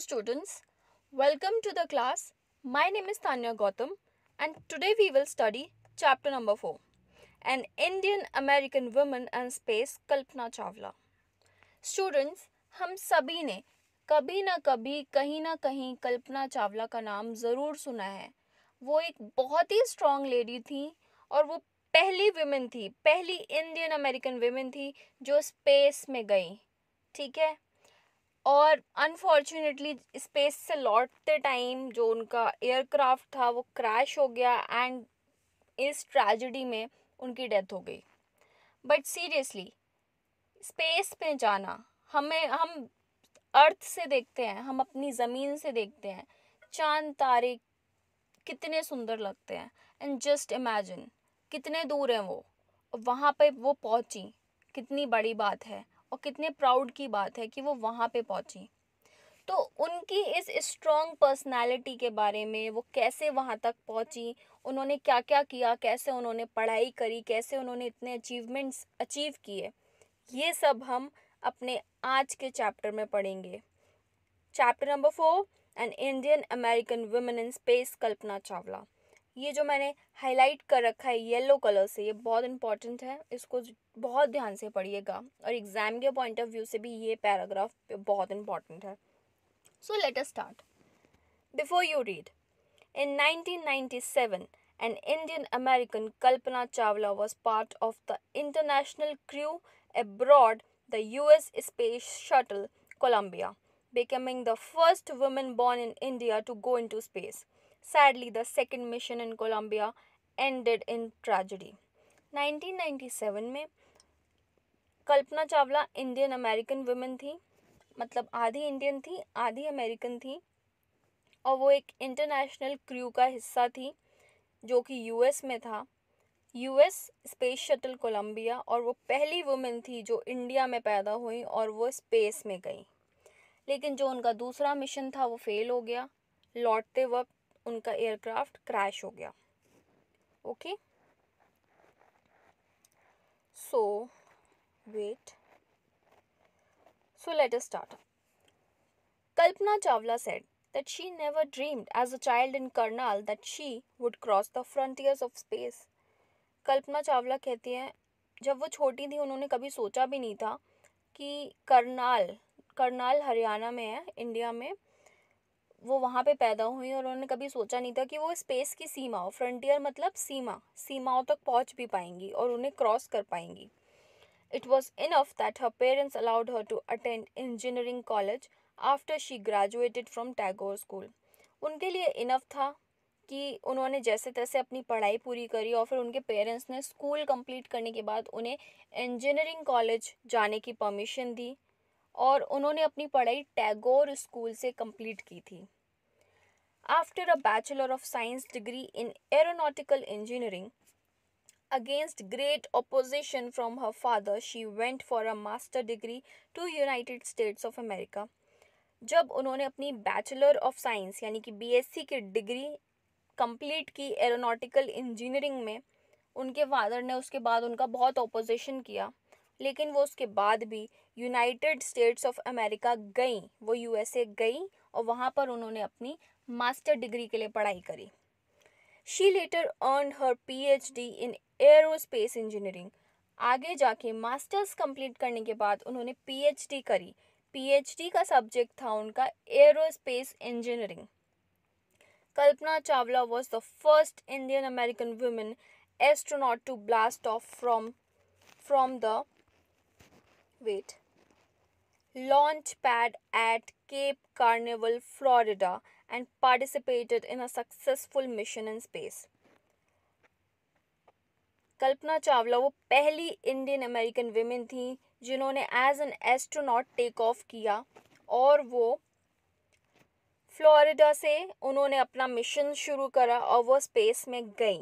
students, welcome to the class. My name is Tanya Gautam and today we will study chapter number 4, An Indian American Woman and Space Kalpana Chawla. Students, hum sabhi ne kabhi na kabhi kahin na kahin kalpana chawla ka naam zarur suna hai wo ek bahut hi strong lady thi aur wo pehli women thi pehli indian american women thi jo space mein gayi theek hai और unfortunately space से लौटते time जो उनका aircraft था वो crash हो गया and इस ट्रेजिडी में उनकी डेथ हो गई बट सीरियसली स्पेस पे जाना हमें हम अर्थ से देखते हैं हम अपनी ज़मीन से देखते हैं चांद तारे कितने सुंदर लगते हैं एंड जस्ट इमेजिन कितने दूर हैं वो वहाँ पे वो पहुँची कितनी बड़ी बात है और कितने प्राउड की बात है कि वो वहाँ पे पहुँची तो उनकी इस स्ट्रॉन्ग पर्सनालिटी के बारे में वो कैसे वहाँ तक पहुँची उन्होंने क्या क्या किया कैसे उन्होंने पढ़ाई करी कैसे उन्होंने इतने अचीवमेंट्स अचीव किए ये सब हम अपने आज के चैप्टर में पढ़ेंगे chapter number four an Indian American women in space Kalpana Chawla ये जो मैंने हाईलाइट कर रखा है येलो कलर से ये बहुत इंपॉर्टेंट है इसको बहुत ध्यान से पढ़िएगा और एग्जाम के पॉइंट ऑफ व्यू से भी ये पैराग्राफ बहुत इंपॉर्टेंट है so let us start before you read in nineteen ninety seven an Indian American Kalpana Chawla was part of the international crew abroad the U S space shuttle Columbia becoming the first women born in India to go into space Sadly, the second mission in Colombia ended in tragedy. 1997 में Kalpana Chawla Indian American women थी मतलब आधी Indian थी आधी American थी और वो एक इंटरनेशनल क्रू का हिस्सा थी जो कि यूएस में था यूएस स्पेस शटल कोलंबिया और वो पहली वुमेन थी जो इंडिया में पैदा हुई और वो स्पेस में गई लेकिन जो उनका दूसरा मिशन था वो फेल हो गया लौटते वक्त उनका एयरक्राफ्ट क्रैश हो गया okay so wait so let us start Kalpana Chawla said that she never dreamed as a child in Karnal that she would cross the frontiers of space Kalpana Chawla कहती है जब वो छोटी थी उन्होंने कभी सोचा भी नहीं था कि करनाल करनाल हरियाणा में है इंडिया में वो वहाँ पे पैदा हुई और उन्होंने कभी सोचा नहीं था कि वो स्पेस की सीमाओं फ्रंटियर मतलब सीमा सीमाओं तक पहुँच भी पाएंगी और उन्हें क्रॉस कर पाएंगी it was enough that her parents allowed her to attend engineering college after she graduated from Tagore school उनके लिए इनफ था कि उन्होंने जैसे तैसे अपनी पढ़ाई पूरी करी और फिर उनके पेरेंट्स ने स्कूल कंप्लीट करने के बाद उन्हें इंजीनियरिंग कॉलेज जाने की परमिशन दी और उन्होंने अपनी पढ़ाई टैगोर स्कूल से कंप्लीट की थी after a bachelor of science degree in aeronautical engineering against great opposition from her father she went for a master degree to United States of America जब उन्होंने अपनी बैचलर ऑफ साइंस यानी कि BSc की degree complete की aeronautical engineering में उनके father ने उसके बाद उनका बहुत अपोजिशन किया लेकिन वो उसके बाद भी यूनाइटेड स्टेट्स ऑफ अमेरिका गई वो यूएसए गई और वहाँ पर उन्होंने अपनी मास्टर डिग्री के लिए पढ़ाई करी she later earn her PhD in aerospace engineering आगे जाके मास्टर्स कंप्लीट करने के बाद उन्होंने पीएचडी करी पीएचडी का सब्जेक्ट था उनका aerospace engineering Kalpana Chawla was the first Indian American women astronaut to blast off from from the wait launch pad at Cape Carnival, Florida, and participated in a successful mission in space. Kalpana Chawla वो पहली Indian American women थी जिन्होंने as an astronaut take off किया और वो Florida से उन्होंने अपना मिशन शुरू करा और वो स्पेस में गई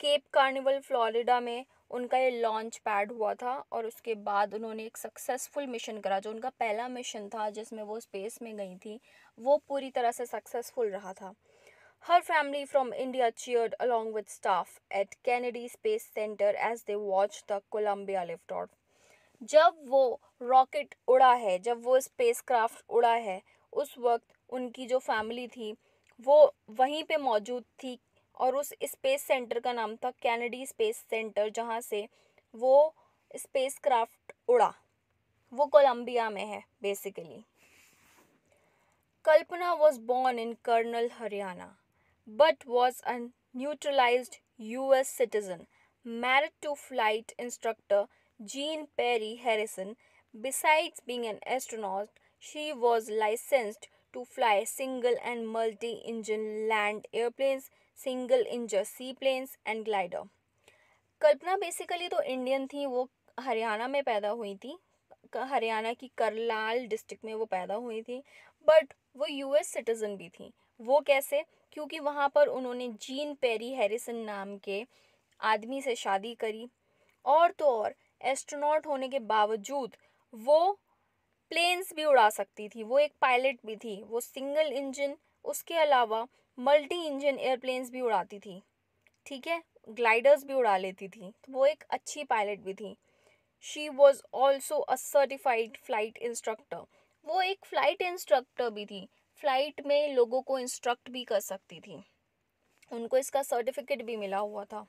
केप कार्निवल फ्लोरिडा में उनका ये लॉन्च पैड हुआ था और उसके बाद उन्होंने एक सक्सेसफुल मिशन करा जो उनका पहला मिशन था जिसमें वो स्पेस में गई थी वो पूरी तरह से सक्सेसफुल रहा था her family from India cheered along with staff at Kennedy Space Center as they watch the Columbia lift off जब वो रॉकेट उड़ा है जब वो क्राफ्ट उड़ा है उस वक्त उनकी जो फैमिली थी वो वहीं पे मौजूद थी और उस स्पेस सेंटर का नाम था कैनेडी स्पेस सेंटर जहाँ से वो स्पेस क्राफ्ट उड़ा वो कोलंबिया में है basically Kalpana was born in Karnal Haryana but was a neutralize U S citizen married to flight instructor Jean Pierre Harrison besides being an astronaut she was licensed to fly single and multi engine land airplanes single engine sea planes and glider Kalpana basically तो Indian थी वो हरियाणा में पैदा हुई थी हरियाणा की करलाल district में वो पैदा हुई थी बट वो यूएस सिटीज़न भी थी वो कैसे क्योंकि वहाँ पर उन्होंने जीन पेरी हैरिसन नाम के आदमी से शादी करी और तो और एस्ट्रोनॉट होने के बावजूद वो प्लेन्स भी उड़ा सकती थी वो एक पायलट भी थी वो सिंगल इंजन उसके अलावा मल्टी इंजन एयरप्लेन्स भी उड़ाती थी ठीक है ग्लाइडर्स भी उड़ा लेती थी तो वो एक अच्छी पायलट भी थी she was also a certified flight instructor वो एक फ़्लाइट इंस्ट्रक्टर भी थी फ्लाइट में लोगों को इंस्ट्रक्ट भी कर सकती थी उनको इसका सर्टिफिकेट भी मिला हुआ था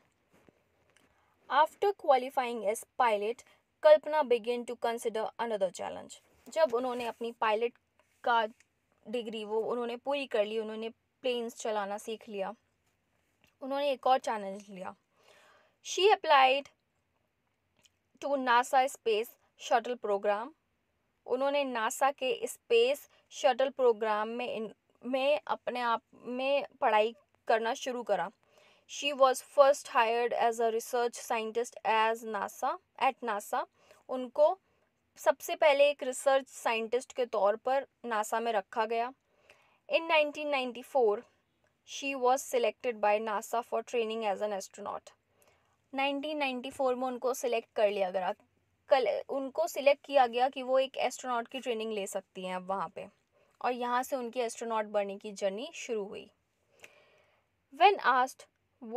after qualifying as pilot Kalpana began to consider another challenge जब उन्होंने अपनी पायलट का डिग्री वो उन्होंने पूरी कर ली उन्होंने प्लेन्स चलाना सीख लिया उन्होंने एक और चैलेंज लिया she applied to NASA space shuttle program उन्होंने नासा के स्पेस शटल प्रोग्राम में इन, में अपने आप में पढ़ाई करना शुरू करा she was first hired as a research scientist as NASA at NASA उनको सबसे पहले एक रिसर्च साइंटिस्ट के तौर पर नासा में रखा गया In 1994, she was selected by NASA for training as an astronaut. 1994 में उनको सिलेक्ट कर लिया गया कल उनको सिलेक्ट किया गया कि वो एक एस्ट्रोनॉट की ट्रेनिंग ले सकती हैं अब वहाँ पे और यहाँ से उनकी एस्ट्रोनॉट बनने की जर्नी शुरू हुई when asked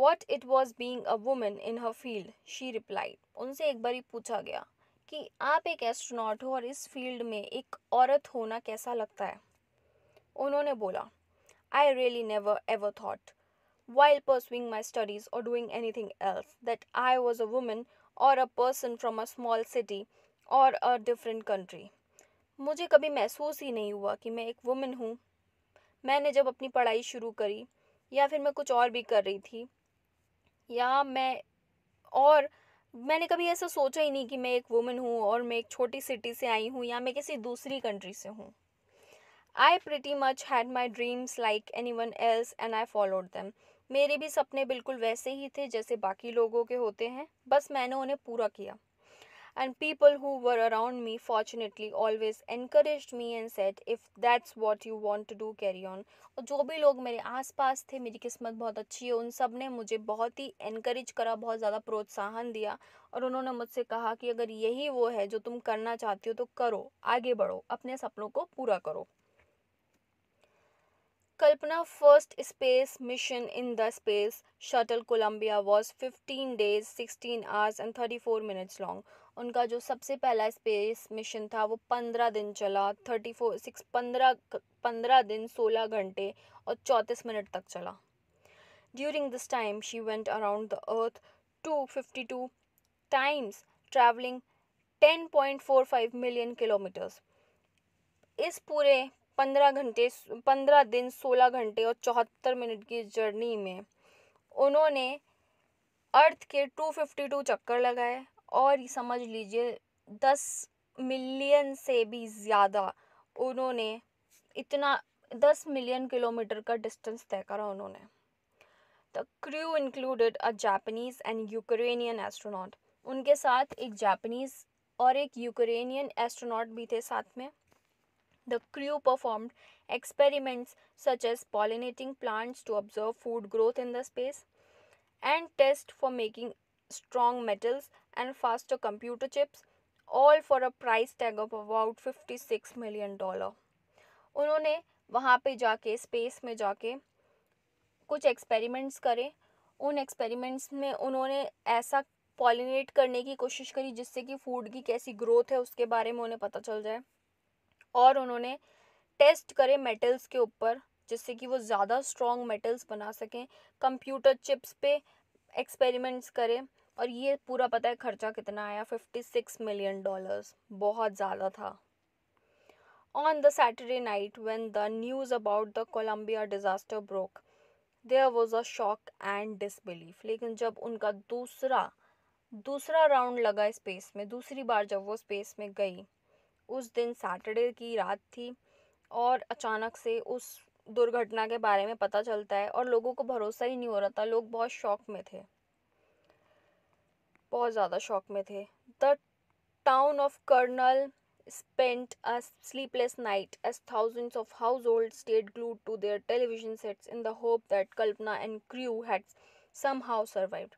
what it was being a women in her field she replied उनसे एक बार ही पूछा गया कि आप एक एस्ट्रोनॉट हो और इस फील्ड में एक औरत होना कैसा लगता है उन्होंने बोला I really never ever thought pursuing my studies और doing anything else that I was a women और a person from a small city और अ डिफरेंट कंट्री मुझे कभी महसूस ही नहीं हुआ कि मैं एक वुमन हूँ मैंने जब अपनी पढ़ाई शुरू करी या फिर मैं कुछ और भी कर रही थी या मैं और मैंने कभी ऐसा सोचा ही नहीं कि मैं एक वुमन हूँ और मैं एक छोटी सिटी से आई हूँ या मैं किसी दूसरी कंट्री से हूँ I pretty much had my dreams like anyone else and I followed them मेरे भी सपने बिल्कुल वैसे ही थे जैसे बाकी लोगों के होते हैं बस मैंने उन्हें पूरा किया and people who were around me fortunately always encourage me and said if that's what you want to do carry on और जो भी लोग मेरे आस पास थे मेरी किस्मत बहुत अच्छी है उन सब ने मुझे बहुत ही इनक्रेज करा बहुत ज़्यादा प्रोत्साहन दिया और उन्होंने मुझसे कहा कि अगर यही वो है जो तुम करना चाहती हो तो करो आगे बढ़ो अपने सपनों को पूरा करो Kalpana first space mission in the space shuttle Columbia was fifteen days sixteen hours and thirty four minutes long उनका जो सबसे पहला स्पेस मिशन था वो पंद्रह दिन चला थर्टी फोर सिक्स पंद्रह पंद्रह दिन सोलह घंटे और चौंतीस मिनट तक चला during this time she went around the earth two fifty two times travelling ten point four five million kilometres इस पूरे पंद्रह घंटे पंद्रह दिन सोलह घंटे और चौहत्तर मिनट की जर्नी में उन्होंने अर्थ के टू फिफ्टी टू चक्कर लगाए और समझ लीजिए दस मिलियन से भी ज़्यादा उन्होंने इतना दस मिलियन किलोमीटर का डिस्टेंस तय करा उन्होंने the crew included a Japanese and Ukrainian astronaut उनके साथ एक जापनीज और एक यूक्रेनियन एस्ट्रोनॉट भी थे साथ में The crew performed experiments such as pollinating plants to observe food growth in the space and test for making strong metals and faster computer chips all for a price tag of about 56 million dollar उन्होंने वहाँ पे जाके space में जाके कुछ experiments करे उन experiments में उन्होंने ऐसा पॉलिनेट करने की कोशिश करी जिससे कि फूड की कैसी ग्रोथ है उसके बारे में उन्हें पता चल जाए और उन्होंने टेस्ट करे मेटल्स के ऊपर जिससे कि वो ज़्यादा स्ट्रॉन्ग मेटल्स बना सकें कंप्यूटर चिप्स पे एक्सपेरिमेंट्स करें और ये पूरा पता है खर्चा कितना आया फिफ्टी सिक्स मिलियन डॉलर्स बहुत ज़्यादा था on the Saturday night when the news about the Columbia disaster broke there was a shock and disbelief लेकिन जब उनका दूसरा दूसरा राउंड लगा स्पेस में दूसरी बार जब वो स्पेस में गई उस दिन सैटरडे की रात थी और अचानक से उस दुर्घटना के बारे में पता चलता है और लोगों को भरोसा ही नहीं हो रहा था लोग बहुत शौक में थे बहुत ज़्यादा शौक में थे the town of Karnal spent a sleepless night as thousands of household stayed glued to their television sets in the hope that Kalpana and crew had somehow survive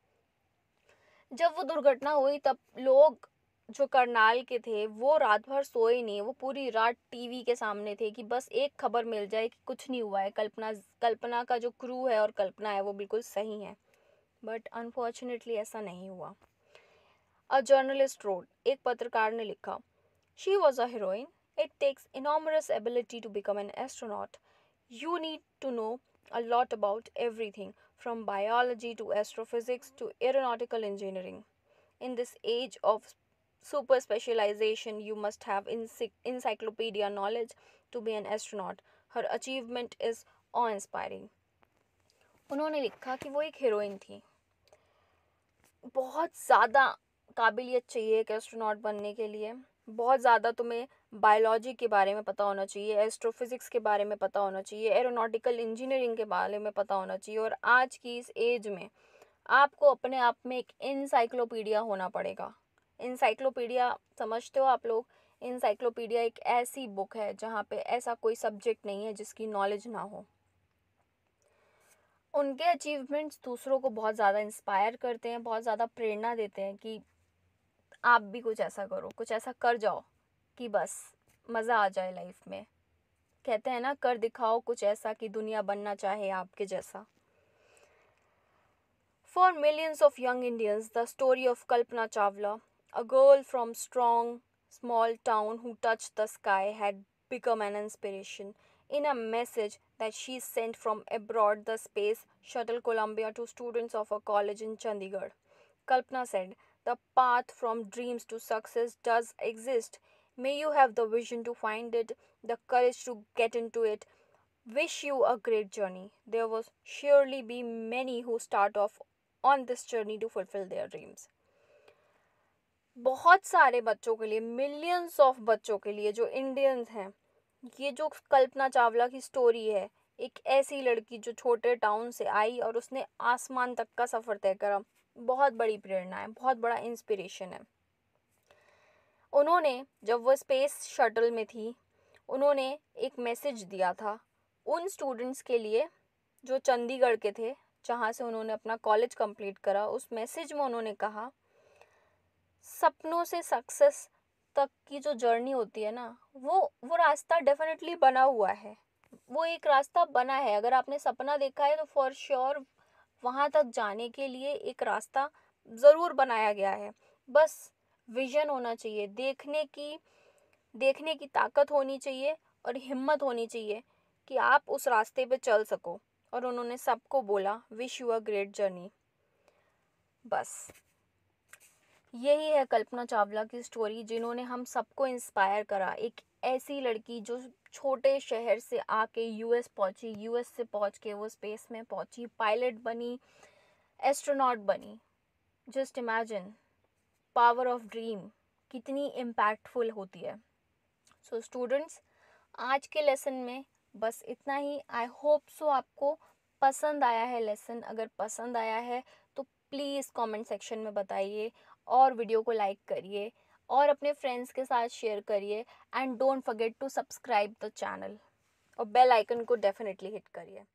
जब वो दुर्घटना हुई तब लोग जो करनाल के थे वो रात भर सोए नहीं वो पूरी रात टीवी के सामने थे कि बस एक खबर मिल जाए कि कुछ नहीं हुआ है कल्पना कल्पना का जो क्रू है और कल्पना है वो बिल्कुल सही है बट अनफॉर्चुनेटली ऐसा नहीं हुआ अ जर्नलिस्ट रोड एक पत्रकार ने लिखा she was a heroine it takes enormous ability to become an astronaut you need to know a lot about everything from biology to astrophysics to aeronautical engineering in this age of super specialization you must have encyclopedia knowledge to be an astronaut her achievement is awe inspiring उन्होंने लिखा कि वो एक heroine थी बहुत ज़्यादा काबिलियत चाहिए एक एस्ट्रोनॉट बनने के लिए बहुत ज़्यादा तुम्हें बायोलॉजी के बारे में पता होना चाहिए एस्ट्रोफिज़िक्स के बारे में पता होना चाहिए एरोनॉटिकल इंजीनियरिंग के बारे में पता होना चाहिए और आज की इस एज में आपको अपने आप में एक इंसाइक्लोपीडिया होना पड़ेगा इंसाइक्लोपीडिया समझते हो आप लोग इंसाइक्लोपीडिया एक ऐसी बुक है जहाँ पे ऐसा कोई सब्जेक्ट नहीं है जिसकी नॉलेज ना हो उनके अचीवमेंट्स दूसरों को बहुत ज़्यादा इंस्पायर करते हैं बहुत ज़्यादा प्रेरणा देते हैं कि आप भी कुछ ऐसा करो कुछ ऐसा कर जाओ कि बस मज़ा आ जाए लाइफ में कहते हैं ना कर दिखाओ कुछ ऐसा कि दुनिया बनना चाहे आपके जैसा for millions of young Indians the story of Kalpana Chawla A girl from strong small town who touched the sky had become an inspiration. In a message that she sent from abroad, the space shuttle Columbia to students of a college in Chandigarh, Kalpana said, The path from dreams to success does exist. May you have the vision to find it, the courage to get into it. Wish you a great journey. There will surely be many who start off on this journey to fulfill their dreams. बहुत सारे बच्चों के लिए millions of बच्चों के लिए जो Indians हैं ये जो कल्पना चावला की स्टोरी है एक ऐसी लड़की जो छोटे टाउन से आई और उसने आसमान तक का सफ़र तय करा बहुत बड़ी प्रेरणा है बहुत बड़ा इंस्पिरेशन है उन्होंने जब वह स्पेस शटल में थी उन्होंने एक मैसेज दिया था उन स्टूडेंट्स के लिए जो चंडीगढ़ के थे जहाँ से उन्होंने अपना कॉलेज कंप्लीट करा उस मैसेज में उन्होंने कहा सपनों से सक्सेस तक की जो जर्नी होती है ना वो वो रास्ता डेफिनेटली बना हुआ है वो एक रास्ता बना है अगर आपने सपना देखा है तो फॉर श्योर sure वहाँ तक जाने के लिए एक रास्ता ज़रूर बनाया गया है बस विजन होना चाहिए देखने की देखने की ताकत होनी चाहिए और हिम्मत होनी चाहिए कि आप उस रास्ते पे चल सको और उन्होंने सबको बोला wish you a great journey बस यही है कल्पना चावला की स्टोरी जिन्होंने हम सबको इंस्पायर करा एक ऐसी लड़की जो छोटे शहर से आके यूएस पहुंची यूएस से पहुंच के वो स्पेस में पहुंची पायलट बनी एस्ट्रोनॉट बनी just imagine power of dream कितनी इम्पैक्टफुल होती है सो so, स्टूडेंट्स आज के लेसन में बस इतना ही आई होप सो आपको पसंद आया है लेसन अगर पसंद आया है तो प्लीज़ कमेंट सेक्शन में बताइए और वीडियो को लाइक करिए और अपने फ्रेंड्स के साथ शेयर करिए and don't forget to subscribe the channel और बेल आइकन को डेफिनेटली हिट करिए